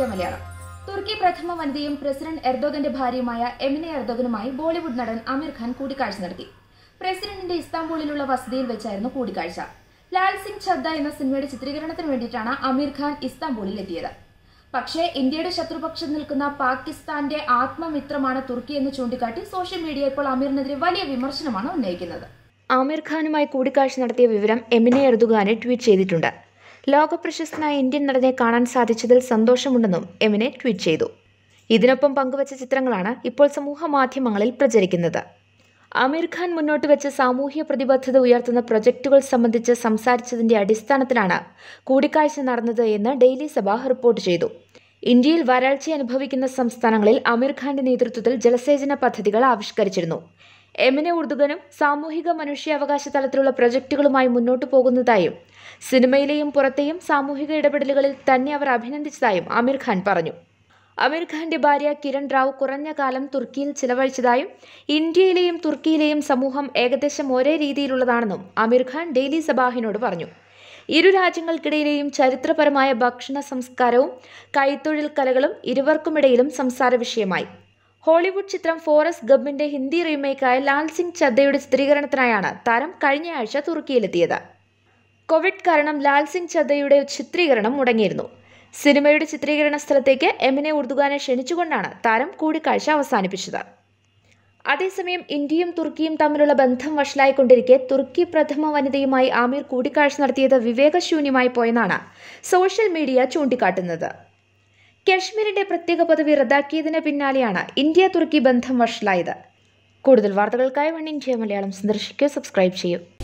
ആക്കിയ മലയാളം തുർക്കി പ്രഥമ വനിതയും പ്രസിഡന്റ് എർദോഗന്റെ ഭാര്യയുമായ എമിനെ എർദോഗനുമായി ബോളിവുഡ് നടൻ അമീർ ഖാൻ കൂടിക്കാഴ്ച നടത്തി പ്രസിഡന്റിന്റെ ഇസ്താംബൂളിലുള്ള വസതിയിൽ വെച്ചായിരുന്നു കൂടിക്കാഴ്ച ലാൽ സിംഗ് ഛദ്ദ എന്ന സിനിമയുടെ ചിത്രീകരണത്തിന് വേണ്ടിയിട്ടാണ് അമീർ ഖാൻ ഇസ്താംബൂളിൽ എത്തിയത് പക്ഷേ ഇന്ത്യയുടെ ശത്രുപക്ഷം നിൽക്കുന്ന പാകിസ്ഥാന്റെ ആത്മമിത്രമാണ് തുർക്കി എന്ന് ചൂണ്ടിക്കാട്ടി സോഷ്യൽ മീഡിയ ഇപ്പോൾ അമീറിനെതിരെ വലിയ വിമർശനമാണ് ഉന്നയിക്കുന്നത് ആമിർ ഖാനുമായി കൂടിക്കാഴ്ച നടത്തിയ വിവരം എമിനെ എർദുഖാനെ ട്വീറ്റ് ചെയ്തിട്ടുണ്ട് ലോകപ്രശസ്തനായ ഇന്ത്യൻ നടനെ കാണാൻ സാധിച്ചതിൽ സന്തോഷമുണ്ടെന്നും എമിനെ ട്വീറ്റ് ചെയ്തു ഇതിനൊപ്പം പങ്കുവച്ച ചിത്രങ്ങളാണ് ഇപ്പോൾ സമൂഹ മാധ്യമങ്ങളിൽ പ്രചരിക്കുന്നത് അമീർ ഖാൻ മുന്നോട്ട് വെച്ച സാമൂഹ്യ പ്രതിബദ്ധത ഉയർത്തുന്ന പ്രൊജക്ടുകൾ സംബന്ധിച്ച് സംസാരിച്ചതിന്റെ അടിസ്ഥാനത്തിലാണ് കൂടിക്കാഴ്ച നടന്നത് എന്ന് ഡെയിലി സഭ റിപ്പോർട്ട് ചെയ്തു ഇന്ത്യയിൽ വരൾച്ച അനുഭവിക്കുന്ന സംസ്ഥാനങ്ങളിൽ അമീർ ഖാന്റെ നേതൃത്വത്തിൽ ജലസേചന പദ്ധതികൾ ആവിഷ്കരിച്ചിരുന്നു എമിനെ ഉർദുഗനും സാമൂഹിക മനുഷ്യാവകാശ തലത്തിലുള്ള പ്രൊജക്ടുകളുമായി മുന്നോട്ടു പോകുന്നതായും സിനിമയിലെയും പുറത്തെയും സാമൂഹിക ഇടപെടലുകളിൽ തന്നെ അവർ അഭിനന്ദിച്ചതായും ആമിർ ഖാൻ പറഞ്ഞു അമീർ ഖാന്റെ ഭാര്യ കിരൺ റാവു കുറഞ്ഞ കാലം തുർക്കിയിൽ ചിലവഴിച്ചതായും ഇന്ത്യയിലെയും തുർക്കിയിലെയും സമൂഹം ഏകദേശം ഒരേ രീതിയിലുള്ളതാണെന്നും അമീർ ഖാൻ ഡെയിലി സബാഹിനോട് പറഞ്ഞു ഇരു രാജ്യങ്ങൾക്കിടയിലെയും ചരിത്രപരമായ ഭക്ഷണ സംസ്കാരവും കൈത്തൊഴിൽ കലകളും ഇരുവർക്കുമിടയിലും സംസാര വിഷയമായി ഹോളിവുഡ് ചിത്രം ഫോറസ്റ്റ് ഗബിന്റെ ഹിന്ദി റീമേക്കായ ലാൽ സിംഗ് ചദ്ദയുടെ ചിത്രീകരണത്തിനായാണ് താരം കഴിഞ്ഞയാഴ്ച തുർക്കിയിലെത്തിയത് കോവിഡ് കാരണം ലാൽ സിംഗ് ചദ്ദയുടെ ചിത്രീകരണം മുടങ്ങിയിരുന്നു സിനിമയുടെ ചിത്രീകരണ സ്ഥലത്തേക്ക് എമിനെ ഉർദുഗാനെ ക്ഷണിച്ചുകൊണ്ടാണ് താരം കൂടിക്കാഴ്ച അവസാനിപ്പിച്ചത് അതേസമയം ഇന്ത്യയും തുർക്കിയും തമ്മിലുള്ള ബന്ധം വഷളായിക്കൊണ്ടിരിക്കെ തുർക്കി പ്രഥമ വനിതയുമായി ആമിർ കൂടിക്കാഴ്ച നടത്തിയത് വിവേകശൂന്യമായി പോയെന്നാണ് സോഷ്യൽ മീഡിയ ചൂണ്ടിക്കാട്ടുന്നത് കശ്മീരിന്റെ പ്രത്യേക പദവി റദ്ദാക്കിയതിന് പിന്നാലെയാണ് ഇന്ത്യ തുർക്കി ബന്ധം വഷളായത് കൂടുതൽ വാർത്തകൾക്കായി വൺ ഇന്ത്യ മലയാളം സന്ദർശിക്കുക സബ്സ്ക്രൈബ് ചെയ്യൂ